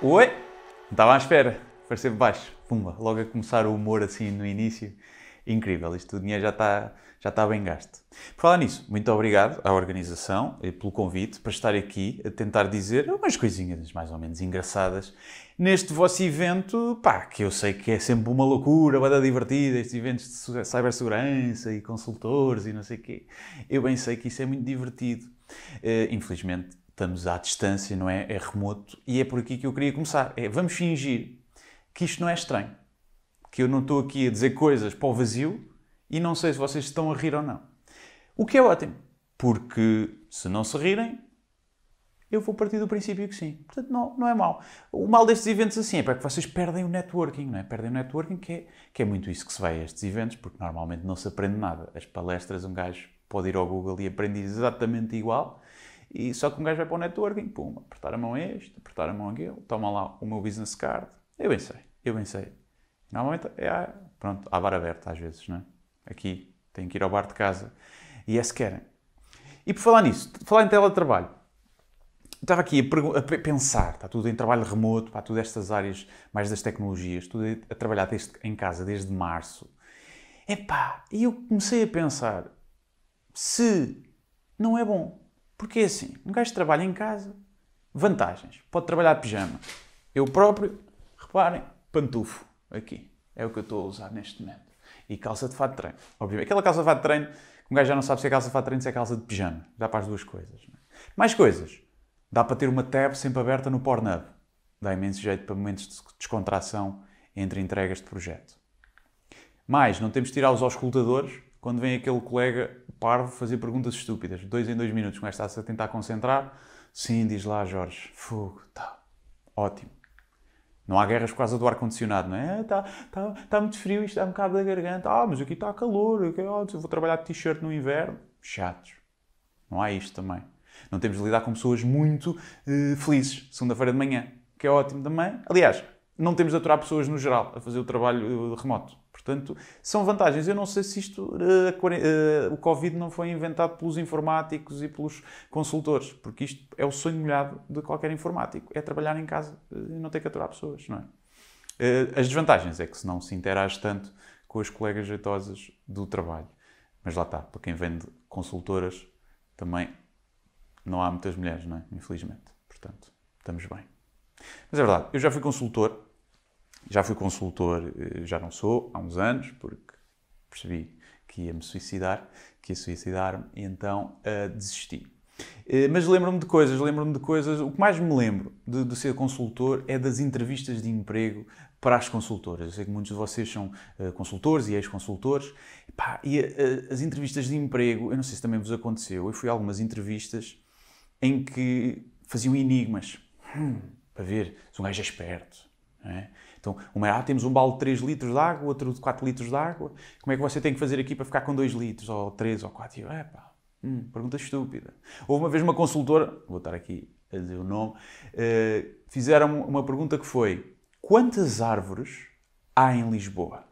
Oi! Não estava à espera, parecer baixo. Pumba, logo a começar o humor assim no início. Incrível, isto o dinheiro já está, já está bem gasto. Por falar nisso, muito obrigado à organização eh, pelo convite para estar aqui a tentar dizer umas coisinhas mais ou menos engraçadas neste vosso evento, pá, que eu sei que é sempre uma loucura, vai dar divertida, estes eventos de cibersegurança e consultores e não sei o quê. Eu bem sei que isso é muito divertido. Eh, infelizmente, estamos à distância, não é? É remoto. E é por aqui que eu queria começar. É, vamos fingir que isto não é estranho. Que eu não estou aqui a dizer coisas para o vazio e não sei se vocês estão a rir ou não. O que é ótimo, porque se não se rirem, eu vou partir do princípio que sim. Portanto, não, não é mal. O mal destes eventos assim é para que vocês perdem o networking, não é? Perdem o networking, que é, que é muito isso que se vai a estes eventos, porque normalmente não se aprende nada. As palestras, um gajo pode ir ao Google e aprender exatamente igual. E só que um gajo vai para o networking, pum, apertar a mão a este, apertar a mão a aquele, toma lá o meu business card. Eu bem sei, eu bem sei. Normalmente é, ah, pronto, há bar aberto às vezes, não é? Aqui, tenho que ir ao bar de casa. E é se querem. E por falar nisso, falar em teletrabalho, estava aqui a, a, pensar, está tudo em trabalho remoto, para tudo estas áreas mais das tecnologias, tudo a trabalhar desde, em casa desde março. Epá, e eu comecei a pensar, se não é bom porque é assim, um gajo trabalha em casa, vantagens, pode trabalhar de pijama. Eu próprio, reparem, pantufo aqui, é o que eu estou a usar neste momento. E calça de fato de treino. Obviamente, aquela calça de fato de treino, um gajo já não sabe se é calça de fato de treino, se é calça de pijama. Dá para as duas coisas. É? Mais coisas. Dá para ter uma tab sempre aberta no Pornhub. Dá imenso jeito para momentos de descontração entre entregas de projeto. Mais, não temos de tirar os auscultadores quando vem aquele colega parvo fazer perguntas estúpidas, dois em dois minutos, mas está-se a tentar concentrar. Sim, diz lá Jorge, fogo, tá, ótimo. Não há guerras por causa do ar-condicionado, não é? Está tá, tá muito frio, isto dá um bocado da garganta. Ah, mas aqui está calor, aqui, oh, vou trabalhar de t-shirt no inverno. Chatos. Não há isto também. Não temos de lidar com pessoas muito uh, felizes, segunda-feira de manhã, que é ótimo também. Aliás, não temos de aturar pessoas no geral a fazer o trabalho uh, remoto. Portanto, são vantagens. Eu não sei se isto, eh, eh, o Covid não foi inventado pelos informáticos e pelos consultores, porque isto é o sonho molhado de qualquer informático, é trabalhar em casa eh, e não ter que aturar pessoas, não é? As desvantagens é que se não se interage tanto com as colegas jeitosas do trabalho. Mas lá está, para quem vende consultoras, também não há muitas mulheres, não é? Infelizmente. Portanto, estamos bem. Mas é verdade, eu já fui consultor já fui consultor, eh, já não sou, há uns anos, porque percebi que ia me suicidar, que ia suicidar-me, e então uh, desisti. Eh, mas lembro-me de coisas, lembro-me de coisas. O que mais me lembro de, de, ser consultor é das entrevistas de emprego para as consultoras. Eu sei que muitos de vocês são uh, consultores e ex-consultores. E, pá, e as entrevistas de emprego, eu não sei se também vos aconteceu, eu fui a algumas entrevistas em que faziam enigmas hum, para ver se um gajo é esperto. É? Então, uma, ah, temos um balde de 3 litros de água, outro de 4 litros de água. Como é que você tem que fazer aqui para ficar com 2 litros, ou 3, ou 4? E eu, epá, hum, pergunta estúpida. Houve uma vez uma consultora, vou estar aqui a dizer o nome, uh, fizeram uma pergunta que foi: quantas árvores há em Lisboa?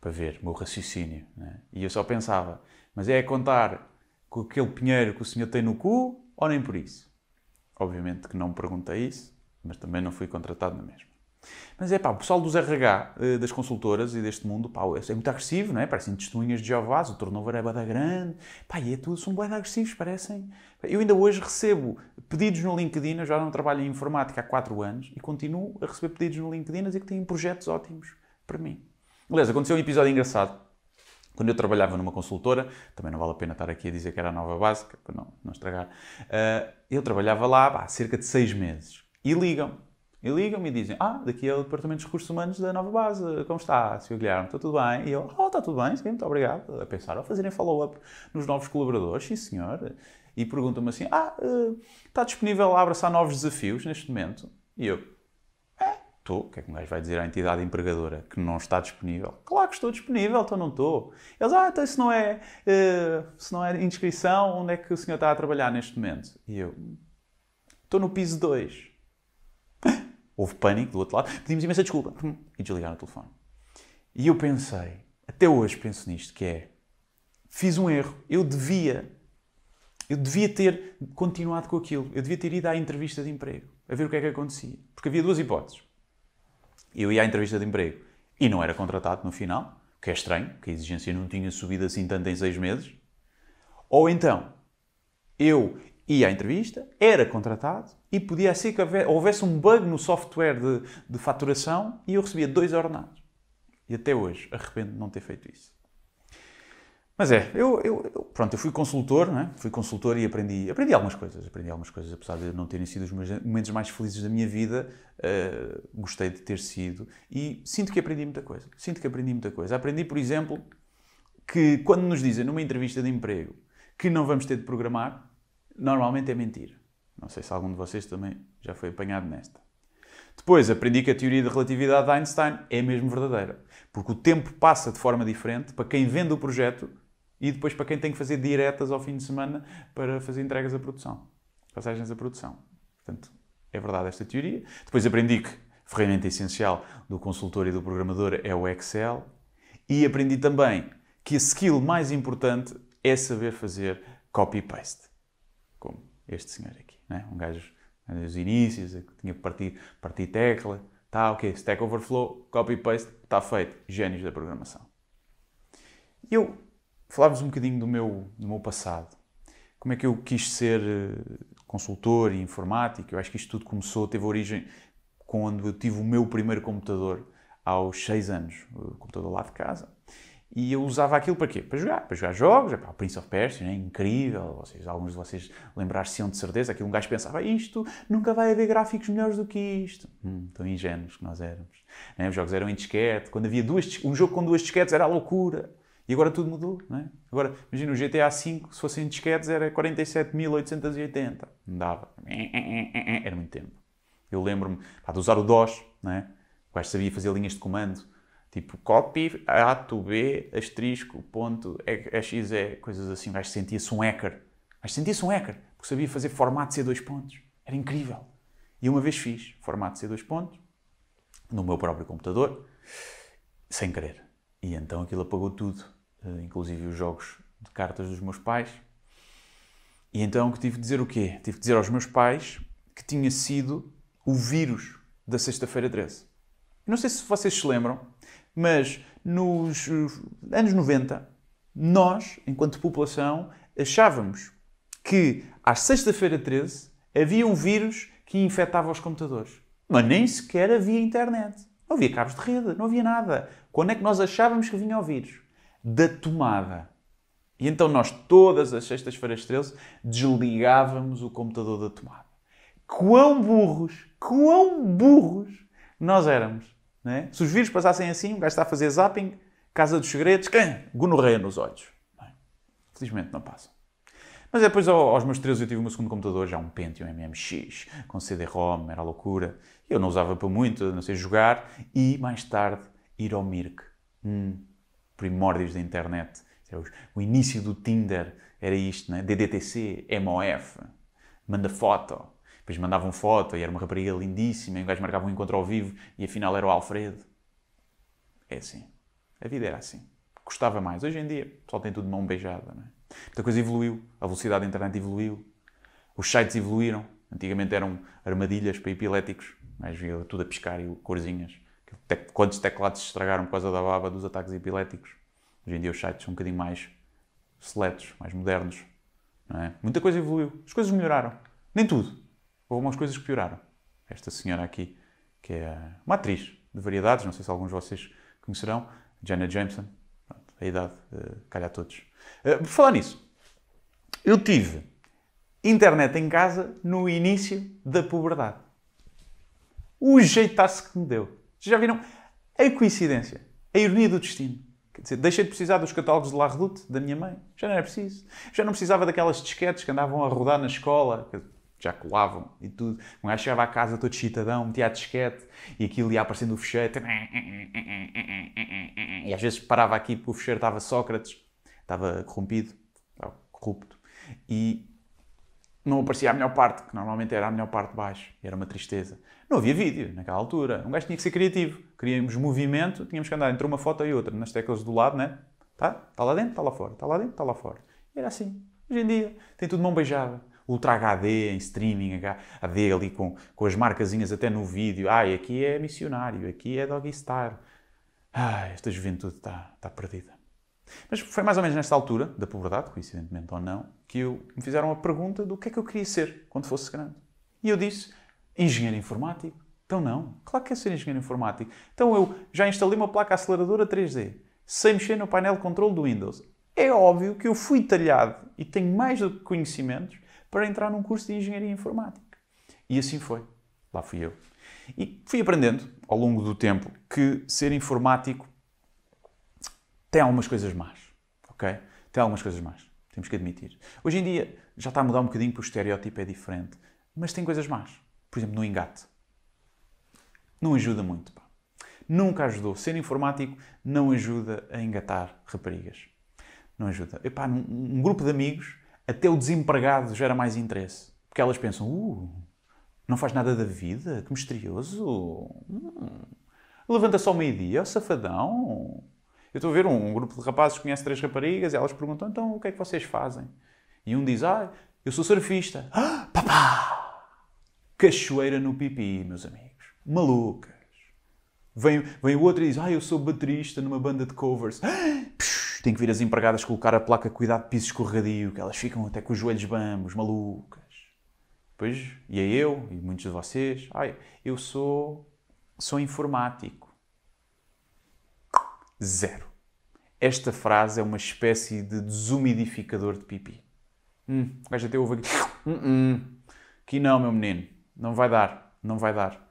Para ver, meu raciocínio. Né? E eu só pensava, mas é a contar com aquele pinheiro que o senhor tem no cu ou nem por isso? Obviamente que não me perguntei isso, mas também não fui contratado na mesma. Mas é pá, o pessoal dos RH, eh, das consultoras e deste mundo, pá, é, é muito agressivo, não é? Parecem testemunhas de Jeová, o turnover é bada grande, pá, e é tudo, são bada agressivos, parecem. Eu ainda hoje recebo pedidos no LinkedIn, eu já não trabalho em informática há 4 anos e continuo a receber pedidos no LinkedIn a dizer que têm projetos ótimos para mim. beleza aconteceu um episódio engraçado. Quando eu trabalhava numa consultora, também não vale a pena estar aqui a dizer que era a nova básica, para não, não estragar, eh, eu trabalhava lá há cerca de 6 meses. E ligam e ligam-me e dizem: Ah, daqui é o Departamento de Recursos Humanos da nova base. Como está, Sr. Guilherme? Está tudo bem? E eu: Oh, está tudo bem, sim, muito obrigado. A pensar, a oh, fazerem follow-up nos novos colaboradores, sim, senhor. E perguntam-me assim: Ah, eh, está disponível a abraçar novos desafios neste momento? E eu: É, estou. O que é que um gajo vai dizer à entidade empregadora que não está disponível? Claro que estou disponível, então não estou. Eles: Ah, então se não é, eh, se não é inscrição, onde é que o senhor está a trabalhar neste momento? E eu: Estou no piso 2. Houve pânico do outro lado. Pedimos imensa desculpa. E desligaram o telefone. E eu pensei, até hoje penso nisto, que é... Fiz um erro. Eu devia... Eu devia ter continuado com aquilo. Eu devia ter ido à entrevista de emprego. A ver o que é que acontecia. Porque havia duas hipóteses. Eu ia à entrevista de emprego e não era contratado no final. Que é estranho, que a exigência não tinha subido assim tanto em seis meses. Ou então, eu ia à entrevista, era contratado e podia ser que houvesse um bug no software de, de faturação e eu recebia dois ordenados. E até hoje arrependo de não ter feito isso. Mas é, eu, eu, eu, pronto, eu fui consultor, né? fui consultor e aprendi, aprendi algumas coisas, aprendi algumas coisas, apesar de não terem sido os momentos mais felizes da minha vida, uh, gostei de ter sido e sinto que aprendi muita coisa, sinto que aprendi muita coisa. Aprendi, por exemplo, que quando nos dizem numa entrevista de emprego que não vamos ter de programar, normalmente é mentira. Não sei se algum de vocês também já foi apanhado nesta. Depois aprendi que a teoria da relatividade de Einstein é mesmo verdadeira, porque o tempo passa de forma diferente para quem vende o projeto e depois para quem tem que fazer diretas ao fim de semana para fazer entregas à produção, passagens à produção. Portanto, é verdade esta teoria. Depois aprendi que a ferramenta essencial do consultor e do programador é o Excel e aprendi também que a skill mais importante é saber fazer copy-paste, como este senhor aqui. Né? Um gajo, né, os inícios, tinha que partir, partir tecla, tá ok, Stack Overflow, copy-paste, está feito. Gênios da programação. E eu falava-vos um bocadinho do meu, do meu passado. Como é que eu quis ser eh, consultor e informático? Eu acho que isto tudo começou, teve origem quando eu tive o meu primeiro computador aos 6 anos. O computador lá de casa. E eu usava aquilo para quê? Para jogar, para jogar jogos, o Prince of Persia, né? incrível, vocês, alguns de vocês lembrar-se-ão de certeza, aquele um gajo pensava, isto nunca vai haver gráficos melhores do que isto. Hum, tão ingênuos que nós éramos. Né? Os jogos eram em disquete, quando havia duas, um jogo com duas disquetes era a loucura. E agora tudo mudou, né? Agora, imagina, o GTA V, se fosse em disquetes, era 47.880. Não dava. Era muito tempo. Eu lembro-me de usar o DOS, né? quase sabia fazer linhas de comando Tipo, copy ato B, asterisco, ponto, é, é x é coisas assim. O gajo sentia-se um hacker. O gajo sentia-se um hacker, porque sabia fazer formato c dois pontos. Era incrível. E uma vez fiz formato c dois pontos, no meu próprio computador, sem querer. E então aquilo apagou tudo, eh, inclusive os jogos de cartas dos meus pais. E então que tive de dizer o quê? Tive de dizer aos meus pais que tinha sido o vírus da sexta-feira 13. não sei se vocês se lembram, mas nos eh, anos 90, nós, enquanto população, achávamos que às sexta-feira 13 havia um vírus que infectava os computadores. Mas nem sequer havia internet. Não havia cabos de rede, não havia nada. Quando é que nós achávamos que vinha o vírus? Da tomada. E então nós, todas as sextas-feiras 13, desligávamos o computador da tomada. Quão burros, quão burros nós éramos. É? Se os vírus passassem assim, o gajo está a fazer zapping, Casa dos Segredos, gonorreia nos olhos. Não é? Felizmente não passa. Mas depois, é, aos meus 13, eu tive o meu segundo computador, já um Pentium MMX, com CD-ROM, era loucura. Eu não usava para muito, não sei jogar. E, mais tarde, ir ao Mirk. Hum, primórdios da internet. É o início do Tinder era isto, né? DDTC, MOF, manda foto. Depois mandavam foto e era uma rapariga lindíssima, e um gajo marcava um encontro ao vivo e afinal era o Alfredo. É assim. A vida era assim. Custava mais. Hoje em dia, só tem tudo de mão beijada, não é? Muita coisa evoluiu. A velocidade da internet evoluiu. Os sites evoluíram. Antigamente eram armadilhas para epiléticos, mas via tudo a piscar e corzinhas. Quantos teclados se estragaram por causa da baba dos ataques epiléticos? Hoje em dia os sites são um bocadinho mais seletos, mais modernos. É? Muita coisa evoluiu. As coisas melhoraram. Nem tudo houve umas coisas que pioraram. Esta senhora aqui, que é uma atriz de variedades, não sei se alguns de vocês conhecerão, Jenna Jameson, Pronto, a idade uh, calha a todos. Uh, por falar nisso, eu tive internet em casa no início da puberdade. O jeitasse que me deu. Vocês já viram? A coincidência, a ironia do destino. Quer dizer, deixei de precisar dos catálogos de La Redoute, da minha mãe. Já não era preciso. Já não precisava daquelas disquetes que andavam a rodar na escola já colavam e tudo. Um gajo chegava à casa todo citadão metia a disquete e aquilo ia aparecendo o fecheiro. E às vezes parava aqui porque o fecheiro estava Sócrates, estava corrompido, estava corrupto. E não aparecia a melhor parte, que normalmente era a melhor parte de baixo. E era uma tristeza. Não havia vídeo naquela altura. Um gajo tinha que ser criativo. Queríamos movimento, tínhamos que andar entre uma foto e outra, nas teclas do lado, né? Tá? Está lá dentro, está lá fora. Está lá dentro, está lá fora. E era assim. Hoje em dia, tem tudo mão beijada Ultra HD em streaming, HD ali com, com as marcazinhas até no vídeo. Ai, aqui é missionário, aqui é doggy star. Ai, esta juventude está, tá perdida. Mas foi mais ou menos nesta altura, da puberdade, coincidentemente ou não, que eu, me fizeram a pergunta do que é que eu queria ser quando fosse grande. E eu disse, engenheiro informático. Então não, claro que é ser engenheiro informático. Então eu já instalei uma placa aceleradora 3D, sem mexer no painel de controle do Windows. É óbvio que eu fui talhado e tenho mais do que conhecimentos para entrar num curso de engenharia informática. E assim foi. Lá fui eu. E fui aprendendo ao longo do tempo que ser informático tem algumas coisas más, ok? Tem algumas coisas más, temos que admitir. Hoje em dia já está a mudar um bocadinho porque o estereótipo é diferente, mas tem coisas más. Por exemplo, no engate. Não ajuda muito, pá. Nunca ajudou. Ser informático não ajuda a engatar raparigas. Não ajuda. Epá, um, um grupo de amigos até o desempregado gera mais interesse. Porque elas pensam, uh, não faz nada da vida, que misterioso. Hum, levanta só meio-dia, oh, safadão. Eu estou a ver um, um grupo de rapazes que conhece três raparigas e elas perguntam, então o que é que vocês fazem? E um diz, ah, eu sou surfista. Ah, papá! Cachoeira no pipi, meus amigos. Malucas. Vem, vem o outro e diz, ah, eu sou baterista numa banda de covers. Ah, tem que vir as empregadas colocar a placa cuidado piso escorradio, que elas ficam até com os joelhos bambos, malucas. Pois, e é eu, e muitos de vocês, ai, eu sou, sou informático. Zero. Esta frase é uma espécie de desumidificador de pipi. Hum, o gajo até ouve aqui. Hum, hum. Aqui não, meu menino. Não vai dar. Não vai dar.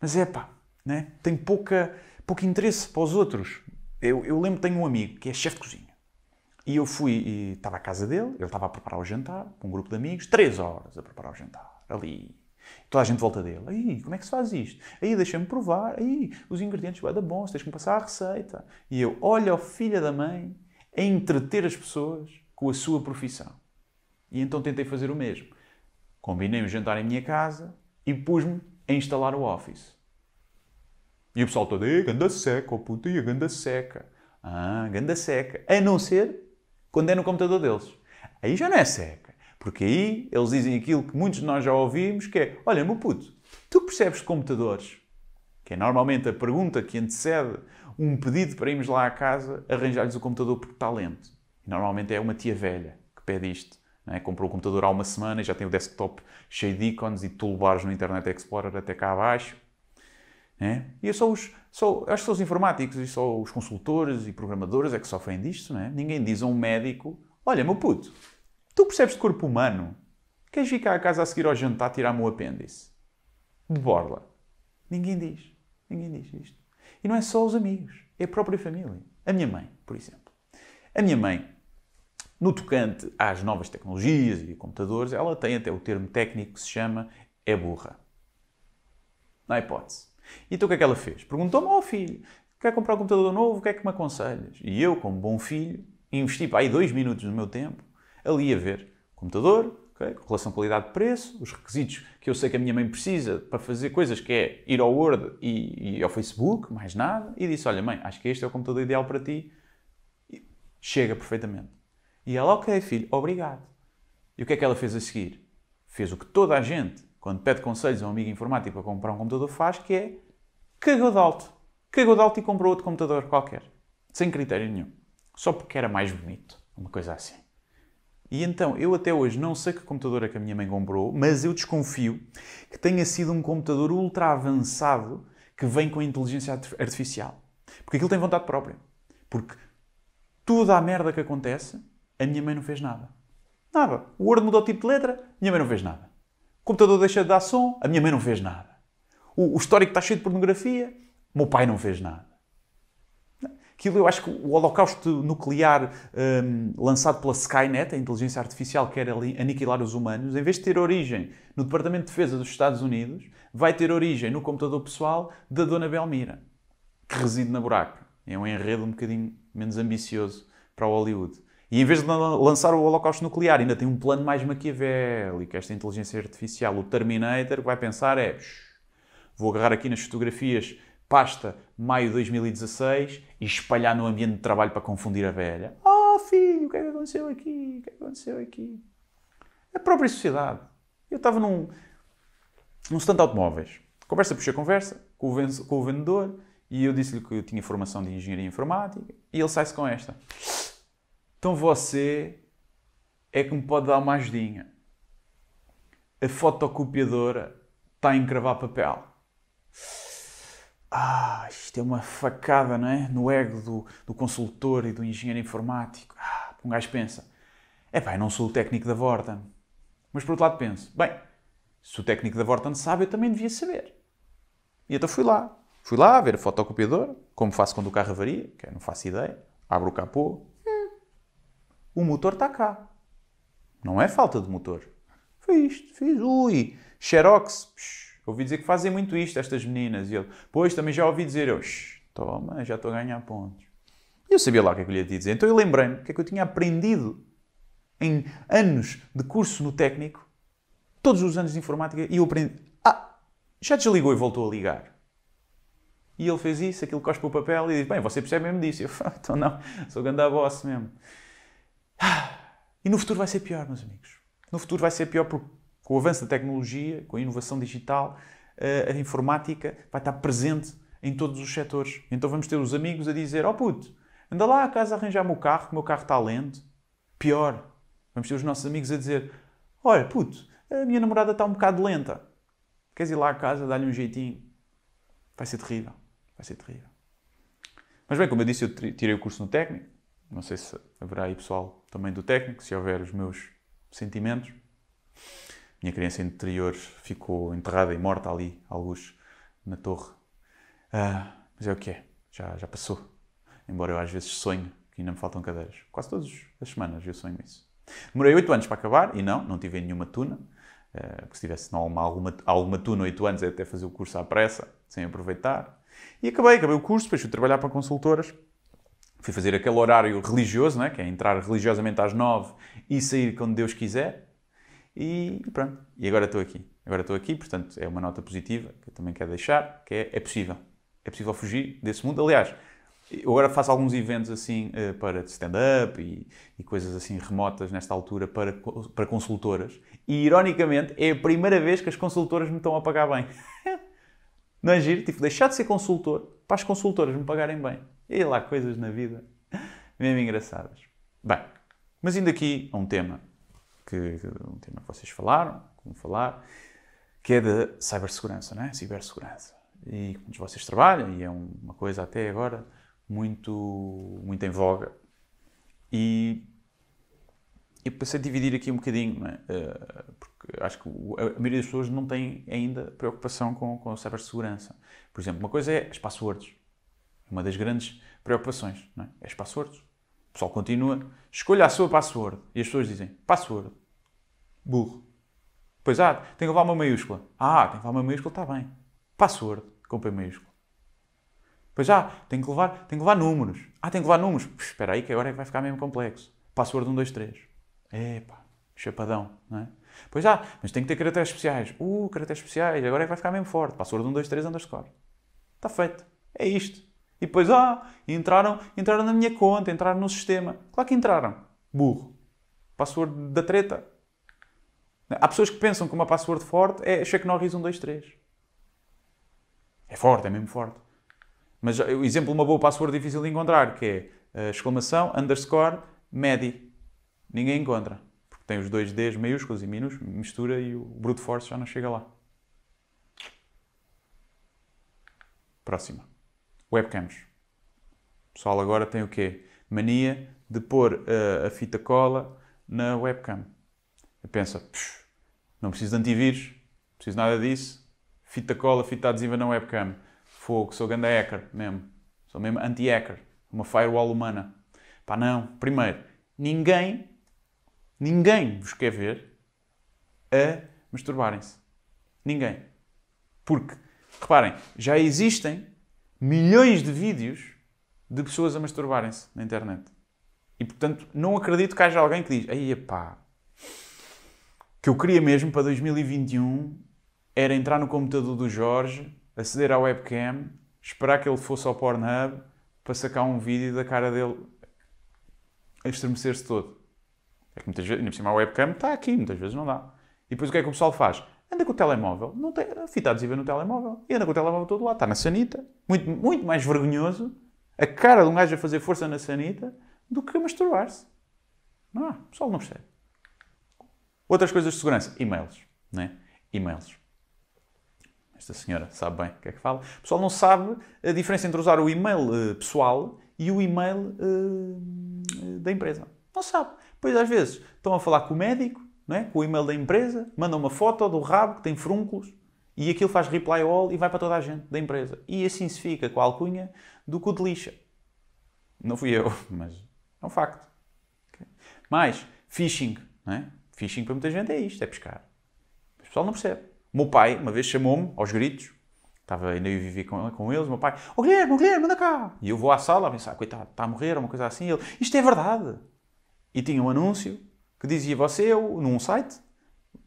Mas é pá, né? tem pouca, pouco interesse para os outros. Eu, eu lembro que tenho um amigo que é chefe de cozinha. E eu fui e estava à casa dele, ele estava a preparar o jantar, com um grupo de amigos, três horas a preparar o jantar, ali. Toda a gente volta dele. Aí, como é que se faz isto? Aí, deixa-me provar. Aí, os ingredientes vai dar bom, tens que me passar a receita. E eu, olha o filho da mãe a entreter as pessoas com a sua profissão. E então tentei fazer o mesmo. Combinei um jantar em minha casa e pus-me a instalar o Office. E o pessoal todo, ei, ganda seca, oh puta, e a ganda seca. Ah, ganda seca. A não ser quando é no computador deles. Aí já não é seca. Porque aí eles dizem aquilo que muitos de nós já ouvimos, que é, olha, meu puto, tu percebes de computadores? Que é normalmente a pergunta que antecede um pedido para irmos lá à casa arranjar-lhes o computador porque está lento. E normalmente é uma tia velha que pede isto. É? Comprou o computador há uma semana e já tem o desktop cheio de ícones e toolbars no Internet Explorer até cá abaixo né? E só os, só, acho que só os informáticos e só os consultores e programadores é que sofrem disto. Né? Ninguém diz a um médico: Olha, meu puto, tu percebes de corpo humano? Queres ficar a casa a seguir ao jantar tirar-me o apêndice? De borla. Ninguém diz. Ninguém diz isto. E não é só os amigos, é a própria família. A minha mãe, por exemplo. A minha mãe, no tocante às novas tecnologias e computadores, ela tem até o termo técnico que se chama é burra. Não há hipótese. Então o que é que ela fez? Perguntou-me ao oh, filho: quer comprar um computador novo? O que é que me aconselhas? E eu, como bom filho, investi para aí dois minutos do meu tempo ali a ver computador, okay, com relação qualidade-preço, os requisitos que eu sei que a minha mãe precisa para fazer coisas que é ir ao Word e, e ao Facebook, mais nada. E disse: Olha, mãe, acho que este é o computador ideal para ti. E chega perfeitamente. E ela, ok, filho, obrigado. E o que é que ela fez a seguir? Fez o que toda a gente quando pede conselhos a um amigo informático para comprar um computador, faz, que é cagou de alto. Cagou de alto e comprou outro computador qualquer. Sem critério nenhum. Só porque era mais bonito. Uma coisa assim. E então, eu até hoje não sei que computador é que a minha mãe comprou, mas eu desconfio que tenha sido um computador ultra avançado que vem com inteligência artificial. Porque aquilo tem vontade própria. Porque toda a merda que acontece, a minha mãe não fez nada. Nada. O Word mudou o tipo de letra, a minha mãe não fez nada. O computador deixa de dar som, a minha mãe não fez nada. O, o histórico está cheio de pornografia, o meu pai não fez nada. Aquilo, eu acho que o holocausto nuclear um, lançado pela Skynet, a inteligência artificial que quer aniquilar os humanos, em vez de ter origem no Departamento de Defesa dos Estados Unidos, vai ter origem no computador pessoal da Dona Belmira, que reside na Buraco. É um enredo um bocadinho menos ambicioso para o Hollywood. E em vez de lançar o holocausto nuclear, ainda tem um plano mais maquiavélico. Esta inteligência artificial, o Terminator, que vai pensar é... Vou agarrar aqui nas fotografias pasta maio de 2016 e espalhar no ambiente de trabalho para confundir a velha. Oh, filho, o que é que aconteceu aqui? O que é que aconteceu aqui? A própria sociedade. Eu estava num, num stand de automóveis. Conversa, puxa conversa com o, venso, com o vendedor e eu disse-lhe que eu tinha formação de engenharia informática e ele sai-se com esta. Então você é que me pode dar uma ajudinha. A fotocopiadora está a encravar papel. Ah, isto é uma facada, não é? No ego do, do consultor e do engenheiro informático. Ah, um gajo pensa: é pá, eu não sou o técnico da Vorta, Mas por outro lado penso: bem, se o técnico da Vorten sabe, eu também devia saber. E então fui lá. Fui lá a ver a fotocopiadora, como faço quando o carro avaria, que eu não faço ideia. Abro o capô, o motor está cá. Não é falta de motor. Fiz isto, fiz, ui, Xerox, psh, ouvi dizer que fazem muito isto, estas meninas. E eu, pois, também já ouvi dizer, eu, psh, toma, já estou a ganhar pontos. E eu sabia lá o que é que eu lhe ia dizer, então eu lembrei-me o que é que eu tinha aprendido em anos de curso no técnico, todos os anos de informática, e eu aprendi, ah, já desligou e voltou a ligar. E ele fez isso, aquilo cospe o papel e diz, bem, você percebe mesmo disso. Eu, então não, sou a boss mesmo. E no futuro vai ser pior, meus amigos. No futuro vai ser pior porque com o avanço da tecnologia, com a inovação digital, eh, a informática vai estar presente em todos os setores. Então vamos ter os amigos a dizer: Oh puto, anda lá a casa arranjar-me o carro, que o meu carro está lento. Pior, vamos ter os nossos amigos a dizer: Olha puto, a minha namorada está um bocado lenta. Queres ir lá a casa, dar-lhe um jeitinho? Vai ser terrível. Vai ser terrível. Mas bem, como eu disse, eu tirei o curso no técnico. Não sei se haverá aí pessoal também do técnico, se houver os meus sentimentos. Minha criança interior ficou enterrada e morta ali, alguns, na torre. Ah, mas é o que é, já, já passou. Embora eu às vezes sonhe que ainda me faltam cadeiras. Quase todas as semanas eu sonho isso. Demorei 8 anos para acabar e não, não tive nenhuma tuna. Ah, porque se tivesse não, alguma, alguma tuna 8 anos, é até fazer o curso à pressa, sem aproveitar. E acabei, acabei o curso, depois fui trabalhar para consultoras fui fazer aquele horário religioso, é? que é entrar religiosamente às nove e sair quando Deus quiser. E pronto. E agora estou aqui. Agora estou aqui, portanto, é uma nota positiva que eu também quero deixar, que é, é possível. É possível fugir desse mundo. Aliás, eu agora faço alguns eventos assim eh, para stand-up e, e, coisas assim remotas nesta altura para, para consultoras. E ironicamente é a primeira vez que as consultoras me estão a pagar bem. Não é giro? Tipo, deixar de ser consultor para as consultoras me pagarem bem. E lá coisas na vida mesmo engraçadas. Bem, mas indo aqui a um tema que, um tema que vocês falaram, como falar, que é de cibersegurança, né? Cibersegurança. E muitos de vocês trabalham e é uma coisa até agora muito, muito em voga. E eu pensei é dividir aqui um bocadinho, é? Eh, porque acho que a maioria das pessoas não tem ainda preocupação com, com a cibersegurança. Por exemplo, uma coisa é as passwords. Uma das grandes preocupações é? é as passwords. O pessoal continua, escolha a sua password. E as pessoas dizem, password, burro. Pois ah, tem que levar uma maiúscula. Ah, tem que levar uma maiúscula, está bem. Password, com maiúscula. Pois há, ah, tem que levar, tem que levar números. Ah, tem que levar números. Puxa, espera aí que agora é que vai ficar mesmo complexo. Password 123. É, pá, chapadão, não é? Pois ah, mas tem que ter caracteres especiais. Uh, caracteres especiais, agora é que vai ficar mesmo forte. Password um dois três underscore. Está feito. É isto. E depois, ah, entraram, entraram na minha conta, entraram no sistema. Claro que entraram. Burro. Password da treta. Há pessoas que pensam que uma password forte é Chuck Norris 123. É forte, é mesmo forte. Mas, eh, o exemplo, de uma boa password difícil de encontrar, que é eh, exclamação, underscore, medi ninguém encontra. Porque tem os dois Ds maiúsculos e minúsculos, mistura e o brute force já não chega lá. Próxima. Webcams. O pessoal agora tem o quê? Mania de pôr uh, a fita cola na webcam. E pensa, não preciso de antivírus, não preciso nada disso. Fita cola, fita adesiva na webcam. Fogo, sou ganda hacker mesmo. Sou mesmo anti-hacker. Uma firewall humana. Pá, não. Primeiro, ninguém Ninguém vos quer ver a masturbarem-se. Ninguém. Porque, reparem, já existem milhões de vídeos de pessoas a masturbarem-se na internet. E, portanto, não acredito que haja alguém que diz aí pá, que eu queria mesmo para 2021 era entrar no computador do Jorge, aceder à webcam, esperar que ele fosse ao Pornhub para sacar um vídeo da cara dele a estremecer-se todo. É que muitas vezes, ainda por cima a webcam está aqui, muitas vezes não dá. E depois o que é que o pessoal faz? Anda com o telemóvel, não tem a fita adesiva no telemóvel, e anda com o telemóvel todo lá, está na sanita. Muito, muito mais vergonhoso a cara de um gajo a fazer força na sanita do que a masturbar-se. Não há, o pessoal não percebe. Outras coisas de segurança, e-mails. Né? E-mails. Esta senhora sabe bem o que é que fala. O pessoal não sabe a diferença entre usar o e-mail uh, pessoal e o e-mail uh, da empresa. Não sabe. Pois às vezes estão a falar com o médico, não é? com o e-mail da empresa, mandam uma foto do rabo que tem frúnculos e aquilo faz reply all e vai para toda a gente da empresa. E assim se fica com a alcunha do cu de lixa. Não fui eu, mas é um facto. Okay. Mais, phishing. Não é? Phishing para muita gente é isto, é pescar. O pessoal não percebe. O meu pai uma vez chamou-me aos gritos. Estava ainda eu vivi com, com eles, o meu pai, o oh, Guilherme, o oh, Guilherme, manda cá. E eu vou à sala a pensar, coitado, está a morrer, uma coisa assim. E ele, isto é verdade e tinha um anúncio que dizia você é o, num site,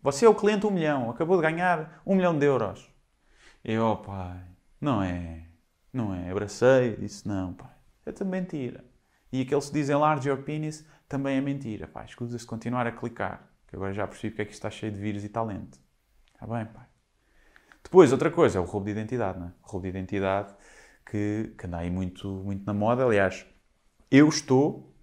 você é o cliente um milhão, acabou de ganhar um milhão de euros. Eu, oh, pai, não é, não é, abracei, disse não, pai, é também mentira. E aqueles que dizem large your penis também é mentira, pai, escusa-se continuar a clicar, que agora já percebo é que aqui está cheio de vírus e talento. Está bem, pai. Depois, outra coisa, é o roubo de identidade, não é? O roubo de identidade que, que anda aí muito, muito na moda, aliás, eu estou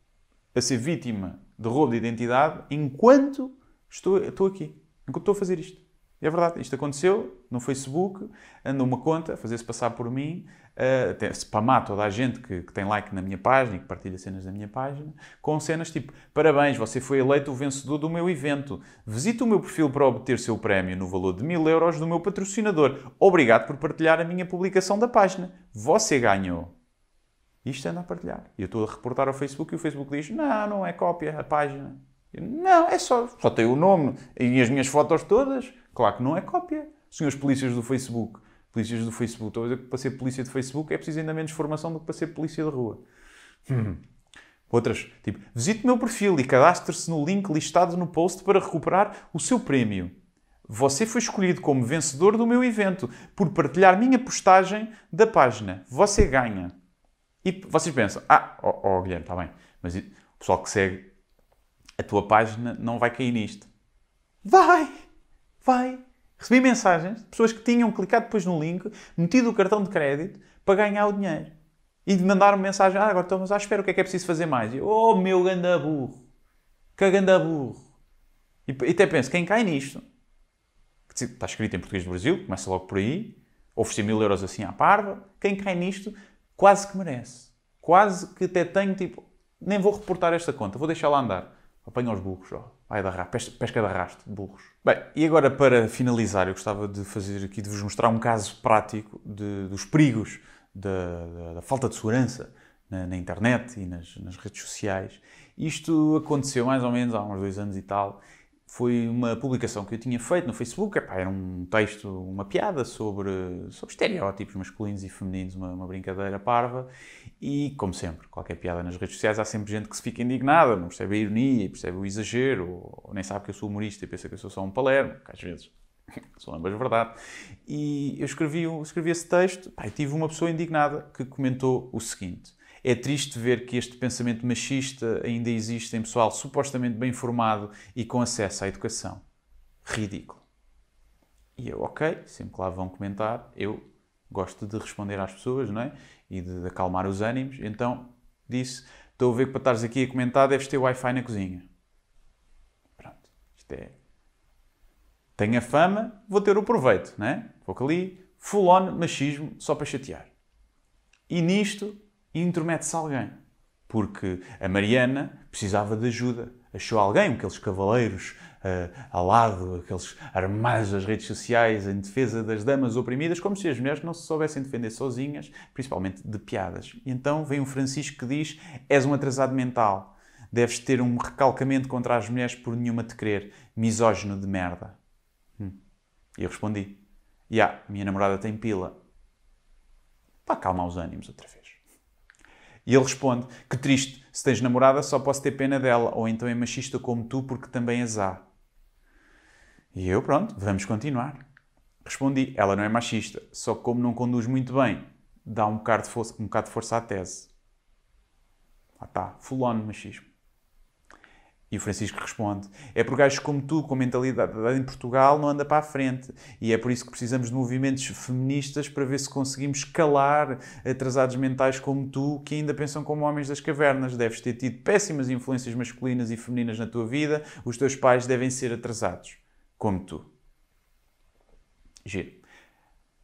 a ser vítima de roubo de identidade enquanto estou, estou aqui, enquanto estou a fazer isto. E é verdade, isto aconteceu no Facebook, numa conta, a fazer-se passar por mim, eh, até spamar toda a gente que, que, tem like na minha página e que partilha cenas da minha página, com cenas tipo: Parabéns, você foi eleito o vencedor do meu evento. Visite o meu perfil para obter seu prémio no valor de mil euros do meu patrocinador. Obrigado por partilhar a minha publicação da página. Você ganhou. Isto anda é a partilhar. E eu estou a reportar ao Facebook e o Facebook diz: não, não é cópia, é a página. Eu, não, é só, só tem o nome e as minhas fotos todas. Claro que não é cópia. Senhores polícias do Facebook, polícias do Facebook, estou a dizer que para ser polícia de Facebook é preciso ainda menos formação do que para ser polícia de rua. Hum. Outras, tipo, visite o meu perfil e cadastre-se no link listado no post para recuperar o seu prémio. Você foi escolhido como vencedor do meu evento por partilhar minha postagem da página. Você ganha. E vocês pensam, ah, oh, oh, Guilherme, está bem, mas o pessoal que segue a tua página não vai cair nisto. Vai! Vai! Recebi mensagens de pessoas que tinham clicado depois no link, metido o cartão de crédito para ganhar o dinheiro. E mandaram mensagem, ah, agora estamos à ah, espera, o que é que é preciso fazer mais? E eu, oh, meu gandaburro Que gandaburro E, e até penso, quem cai nisto? está escrito em português do Brasil, começa logo por aí, oferecer mil euros assim à parva, quem cai nisto quase que merece. Quase que até tenho, tipo, nem vou reportar esta conta, vou deixá-la andar. Apanha os burros, ó. Vai dar pesca, pesca de arrasto burros. Bem, e agora para finalizar, eu gostava de fazer aqui, de vos mostrar um caso prático de, dos perigos da, da, da, falta de segurança na, na internet e nas, nas redes sociais. Isto aconteceu mais ou menos há uns dois anos e tal, foi uma publicação que eu tinha feito no Facebook, epá, era um texto, uma piada sobre, sobre estereótipos masculinos e femininos, uma, uma, brincadeira parva, e como sempre, qualquer piada nas redes sociais, há sempre gente que se fica indignada, não percebe a ironia, percebe o exagero, ou, ou nem sabe que eu sou humorista e pensa que eu sou só um palermo, que às vezes são ambas verdade. E eu escrevi, escrevi esse texto e tive uma pessoa indignada que comentou o seguinte... É triste ver que este pensamento machista ainda existe em pessoal supostamente bem formado e com acesso à educação. Ridículo. E eu, ok, sempre que lá vão comentar, eu gosto de responder às pessoas não é? e de acalmar os ânimos, então disse: Estou a ver que para estares aqui a comentar deves ter Wi-Fi na cozinha. Pronto, isto é. Tenho a fama, vou ter o proveito, não é? Vou ali, full on machismo, só para chatear. E nisto e intromete-se alguém. Porque a Mariana precisava de ajuda. Achou alguém, aqueles cavaleiros uh, ao lado, aqueles armados das redes sociais em defesa das damas oprimidas, como se as mulheres não se soubessem defender sozinhas, principalmente de piadas. E então vem um Francisco que diz: És um atrasado mental. Deves ter um recalcamento contra as mulheres por nenhuma te querer. Misógino de merda. Hum. E eu respondi: Ya, yeah, minha namorada tem pila. Para acalmar os ânimos outra vez. E ele responde: Que triste, se tens namorada só posso ter pena dela, ou então é machista como tu porque também as há. E eu, pronto, vamos continuar. Respondi: Ela não é machista, só que como não conduz muito bem, dá um bocado de força, um bocado de força à tese. Ah tá, fulano machismo. E o Francisco responde: É por gajos como tu, com mentalidade em Portugal, não anda para a frente. E é por isso que precisamos de movimentos feministas para ver se conseguimos calar atrasados mentais como tu, que ainda pensam como homens das cavernas. Deves ter tido péssimas influências masculinas e femininas na tua vida, os teus pais devem ser atrasados como tu. Giro.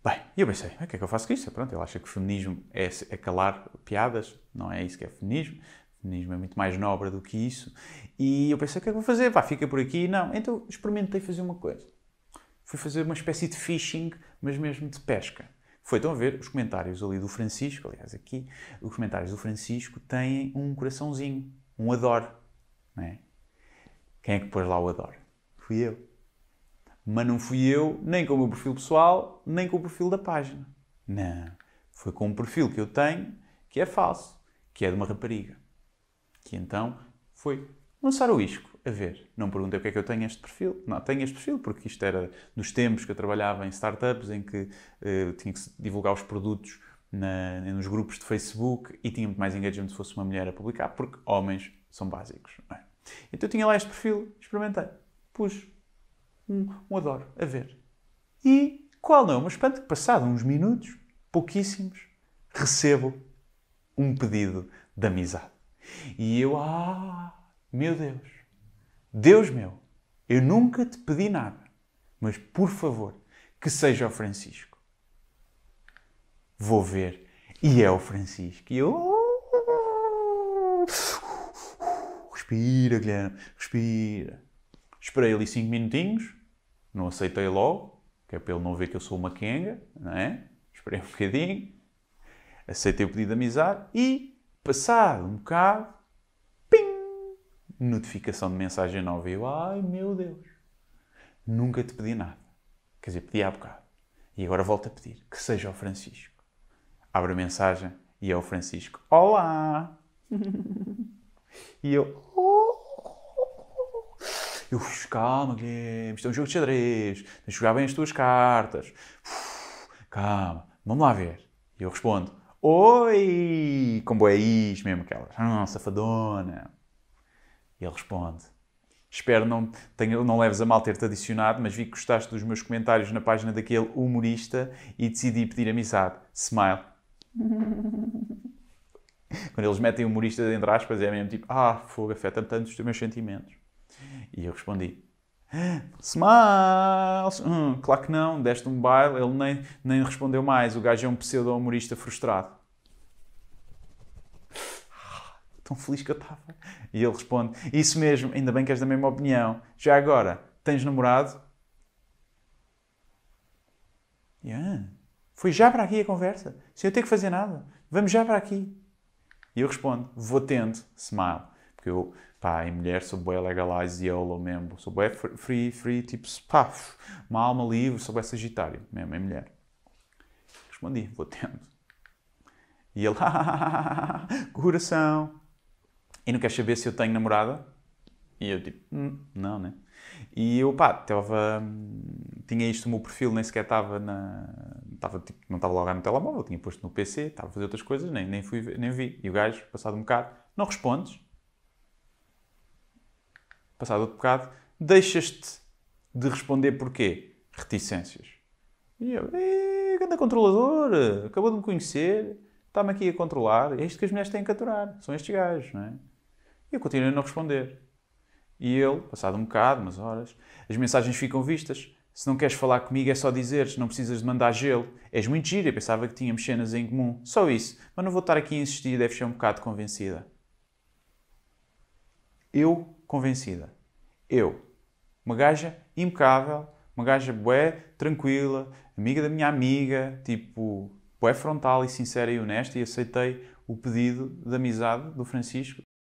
Bem, e eu pensei: o que é que eu faço com isso? Pronto, ele acha que feminismo é, é calar piadas, não é isso que é feminismo feminismo é muito mais nobre do que isso. E eu pensei, o que é que vou fazer? Vá fica por aqui. Não, então experimentei fazer uma coisa. Fui fazer uma espécie de fishing, mas mesmo de pesca. Foi, então a ver, os comentários ali do Francisco, aliás, aqui, os comentários do Francisco têm um coraçãozinho, um adoro. Não é? Quem é que pôs lá o adoro? Fui eu. Mas não fui eu, nem com o meu perfil pessoal, nem com o perfil da página. Não. Foi com um perfil que eu tenho que é falso, que é de uma rapariga que então foi lançar o isco a ver. Não perguntei porque é que eu tenho este perfil. Não, tenho este perfil porque isto era nos tempos que eu trabalhava em startups, em que uh, tinha que divulgar os produtos na, nos grupos de Facebook e tinha muito mais engagement se fosse uma mulher a publicar, porque homens são básicos. É? Então eu tinha lá este perfil, experimentei, pus um, um adoro a ver. E qual não é mas espanto que, passado uns minutos, pouquíssimos, recebo um pedido de amizade. E eu, ah, meu Deus, Deus meu, eu nunca te pedi nada, mas por favor, que seja o Francisco. Vou ver. E é o Francisco. E eu. Oh, respira, Guilherme, respira. Esperei ali cinco minutinhos, não aceitei logo, que é para ele não ver que eu sou uma quenga, não é? Esperei um bocadinho, aceitei o pedido de amizade e Passado um bocado, ping! Notificação de mensagem nova. E eu, ai meu Deus, nunca te pedi nada. Quer dizer, pedi há bocado. E agora volto a pedir que seja ao Francisco. abre a mensagem e é o Francisco. Olá! e eu, oh. eu, calma, Guilherme, isto é um jogo de xadrez, tens de jogar bem as tuas cartas. Uf, calma, vamos lá ver. E eu respondo, Oi! isso mesmo, aquelas. Ah, safadona! E ele responde. Espero não, tenha, não leves a mal ter-te adicionado, mas vi que gostaste dos meus comentários na página daquele humorista e decidi pedir amizade. Smile. Quando eles metem humorista entre aspas, é mesmo tipo, ah, fogo, afeta tanto os meus sentimentos. E eu respondi, Smiles! Hum, claro que não, deste um baile, ele nem, nem respondeu mais. O gajo é um pseudo-humorista frustrado. Ah, tão feliz que eu estava. E ele responde: Isso mesmo, ainda bem que és da mesma opinião. Já agora, tens namorado? Yeah. Foi já para aqui a conversa, sem eu ter que fazer nada. Vamos já para aqui. E eu respondo: Vou tendo, smile. Porque eu, pá, em mulher sou bué legalize YOLO mesmo. Sou bué free, free, tipo, pá, uma alma livre, sou bué sagitário mesmo, em mulher. Respondi, vou tendo. E ele, ah, coração. E não quer saber se eu tenho namorada? E eu, tipo, hum, não, né? E eu, pá, tava, hum, tinha isto no meu perfil, nem sequer estava na. Tava, tipo, não estava logo no telemóvel, tinha posto no PC, estava a fazer outras coisas, nem, nem, fui, nem vi. E o gajo, passado um bocado, não respondes? passado o pecado, deixas-te de responder porquê? Reticências. E eu, grande controlador, acabou de me conhecer, está-me aqui a controlar, é isto que as mulheres têm que aturar, são estes gajos, não é? E eu continuo a não responder. E ele, passado um bocado, umas horas, as mensagens ficam vistas. Se não queres falar comigo é só dizeres, não precisas de mandar gelo. És muito gira, eu pensava que tínhamos cenas em comum. Só isso, mas não vou estar aqui a insistir, deves ser um bocado convencida. Eu convencida. Eu, uma gaja impecável, uma gaja bué, tranquila, amiga da minha amiga, tipo, bué frontal e sincera e honesta, e aceitei o pedido de amizade do Francisco